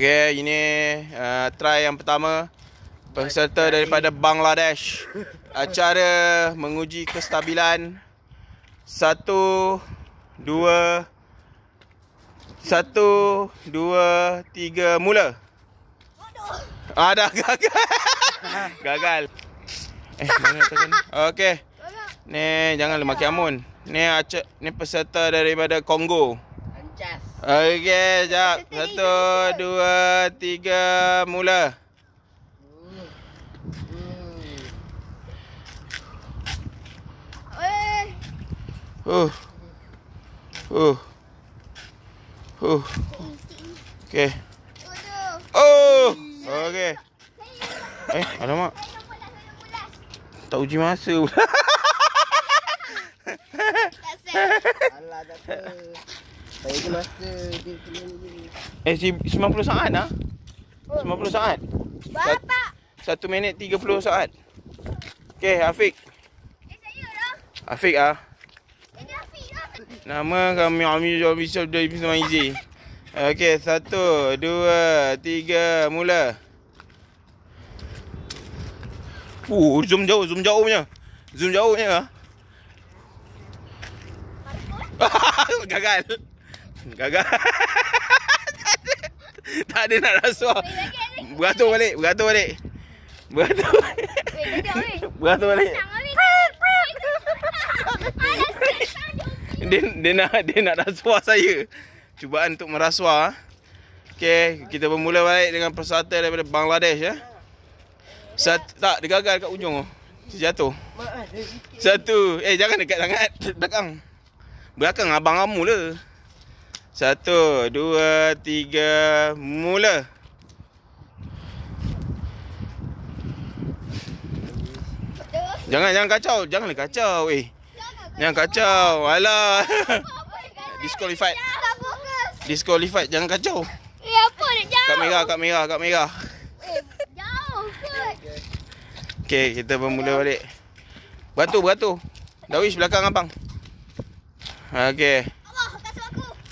Okay, ini uh, try yang pertama peserta daripada Bangladesh acara menguji kestabilan satu dua satu dua tiga mula ada ah, gagal gagal eh mana tu kan? okey ni jangan lemak kiamun. ni acak ni peserta daripada Kongo Okay, Okey, Satu, dua, tiga, mula. Hmm. Hmm. Eh. Uh. Uh. Uh. Oh, oh, oh. Okay. Oh. Okay. Eh, alamak. Tak uji masa pula. Saya ada masa dia kena ni. Eh, 90 saat lah. Oh. 90 saat. Bapak. 1 minit 30 saat. Okey, Afiq. Eh, ah. lah. ah. Nama kami Ami Jawa Bishop dari Pisa Maizi Ok, satu, dua, tiga, mula Uh, zoom jauh, zoom jauh punya Zoom jauh punya ah. Gagal Gagal. tak ada nak rasuah. Beratur balik, beratur balik. Beratur. Wei, Beratur balik. dia, dia nak dia nak rasuah saya. Cubaan untuk merasuah. Okey, kita bermula balik dengan persatu daripada Bangladesh ya. Sat, tak, digagal gagal kat ujung tu. jatuh. Satu. Eh, jangan dekat sangat. Belakang. Belakang abang kamu lah. Satu, dua, tiga, mula. Jangan, jangan kacau. Janganlah kacau, weh. Jangan, jangan kacau. kacau. Alah. Disqualified. Disqualified, jangan kacau. Eh, apa ni? Jauh. Kak Merah, Kak Merah, Kak Merah. Eh, jauh kot. Okay, kita bermula balik. Beratur, beratur. Dawish belakang abang. Okay. Okay.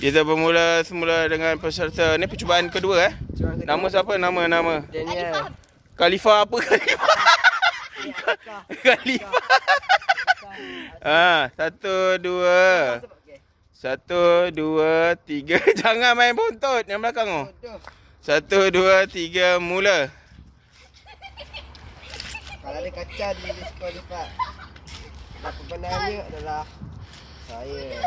Kita bermula semula dengan peserta ni percubaan kedua eh. Nama siapa? Nama nama. Daniel. Khalifah apa Khalifa? Khalifah. Ah, ha, satu dua. Satu dua tiga. Jangan main buntut yang belakang tu. Oh. Satu dua tiga mula. Kalau ada kaca di sekolah dekat. Sebenarnya adalah saya.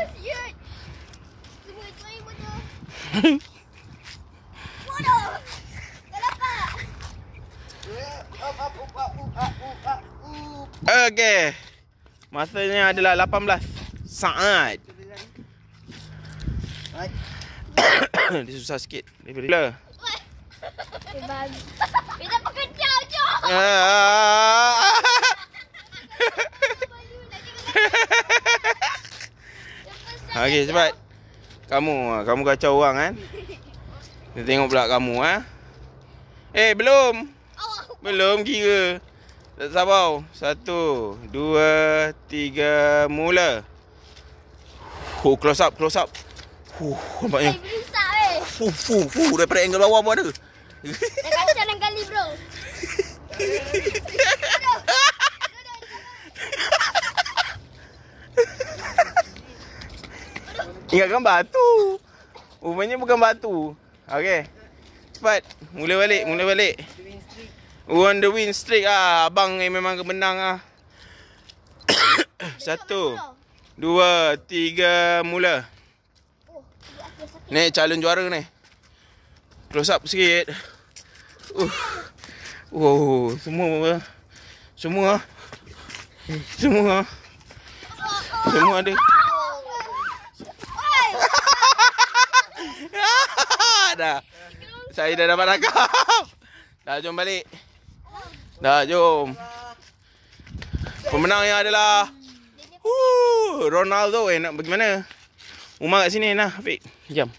Okay, Masanya adalah 18 saat. Dia susah sikit. Dia bila. Kita pekerja je. Okey, cepat. Kamu ah, kamu kacau orang kan? Dia tengok pula kamu eh. Eh, belum. Belum kira. Tak sabar. Satu, dua, tiga, mula. Oh, close up, close up. Huh, nampaknya. Eh, besar eh. Fuh, fuh, fuh. Daripada angle bawah pun ada. Dah kacau enam kali, bro. Ingatkan batu. Rupanya bukan batu. Okey. Cepat. Mula balik. Mula balik. On the win streak ah. Abang ni memang menang ah. Satu. Dua. Tiga. Mula. Ni calon juara ni. Close up sikit. Uh. Oh, semua semua ah. semua ah. semua ada dah. Saya dah dapat rakam. Dah jom balik. Dah jom. Pemenang yang adalah uh, Ronaldo eh nak pergi mana? Umar kat sini nah, Fik. Jom.